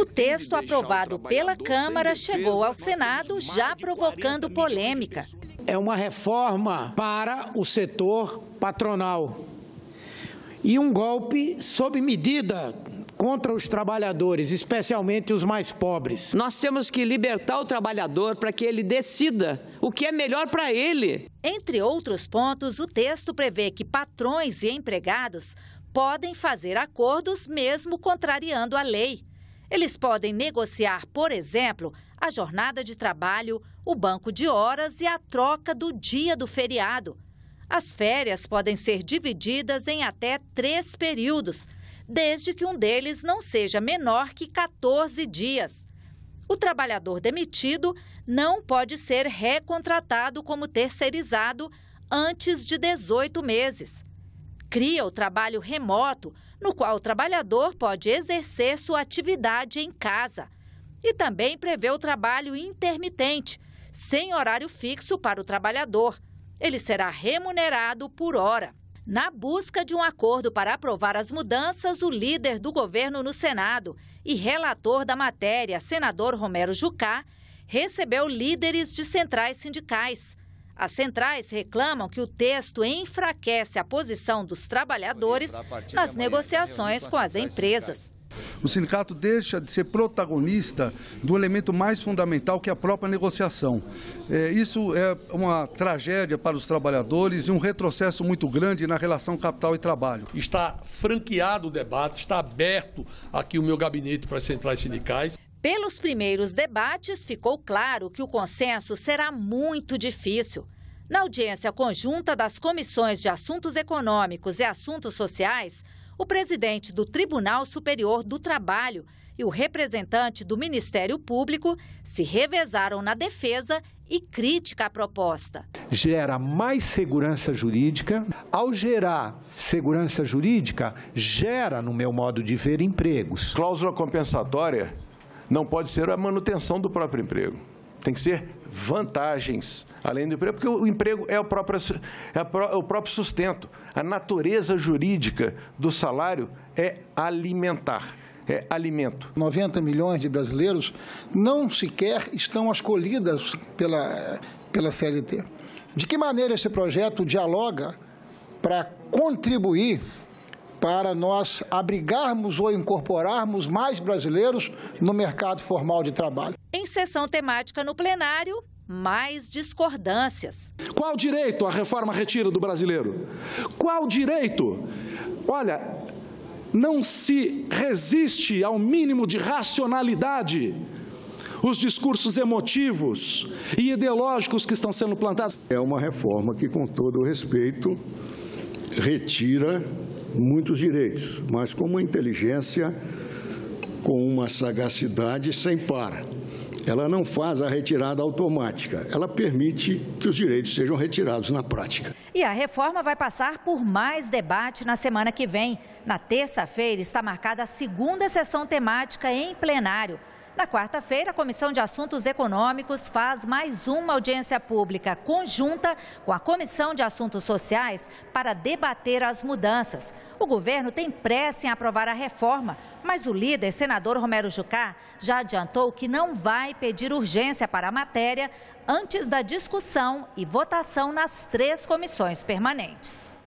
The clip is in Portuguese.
O texto aprovado pela Câmara chegou ao Senado já provocando polêmica. É uma reforma para o setor patronal e um golpe sob medida contra os trabalhadores, especialmente os mais pobres. Nós temos que libertar o trabalhador para que ele decida o que é melhor para ele. Entre outros pontos, o texto prevê que patrões e empregados podem fazer acordos mesmo contrariando a lei. Eles podem negociar, por exemplo, a jornada de trabalho, o banco de horas e a troca do dia do feriado. As férias podem ser divididas em até três períodos, desde que um deles não seja menor que 14 dias. O trabalhador demitido não pode ser recontratado como terceirizado antes de 18 meses cria o trabalho remoto, no qual o trabalhador pode exercer sua atividade em casa. E também prevê o trabalho intermitente, sem horário fixo para o trabalhador. Ele será remunerado por hora. Na busca de um acordo para aprovar as mudanças, o líder do governo no Senado e relator da matéria, senador Romero Jucá, recebeu líderes de centrais sindicais. As centrais reclamam que o texto enfraquece a posição dos trabalhadores nas negociações com as empresas. O sindicato deixa de ser protagonista do elemento mais fundamental que é a própria negociação. É, isso é uma tragédia para os trabalhadores e um retrocesso muito grande na relação capital e trabalho. Está franqueado o debate, está aberto aqui o meu gabinete para as centrais sindicais. Pelos primeiros debates, ficou claro que o consenso será muito difícil. Na audiência conjunta das Comissões de Assuntos Econômicos e Assuntos Sociais, o presidente do Tribunal Superior do Trabalho e o representante do Ministério Público se revezaram na defesa e crítica à proposta. Gera mais segurança jurídica. Ao gerar segurança jurídica, gera, no meu modo de ver, empregos. Cláusula compensatória não pode ser a manutenção do próprio emprego. Tem que ser vantagens além do emprego, porque o emprego é o próprio, é, é o próprio sustento. A natureza jurídica do salário é alimentar é, alimento. 90 milhões de brasileiros não sequer estão acolhidas pela, pela CLT. De que maneira esse projeto dialoga para contribuir para nós abrigarmos ou incorporarmos mais brasileiros no mercado formal de trabalho. Em sessão temática no plenário, mais discordâncias. Qual direito a reforma retira do brasileiro? Qual direito? Olha, não se resiste ao mínimo de racionalidade os discursos emotivos e ideológicos que estão sendo plantados. É uma reforma que, com todo o respeito, retira muitos direitos, mas com uma inteligência, com uma sagacidade sem par. Ela não faz a retirada automática, ela permite que os direitos sejam retirados na prática. E a reforma vai passar por mais debate na semana que vem. Na terça-feira está marcada a segunda sessão temática em plenário. Na quarta-feira, a Comissão de Assuntos Econômicos faz mais uma audiência pública conjunta com a Comissão de Assuntos Sociais para debater as mudanças. O governo tem pressa em aprovar a reforma, mas o líder, senador Romero Jucá, já adiantou que não vai pedir urgência para a matéria antes da discussão e votação nas três comissões permanentes.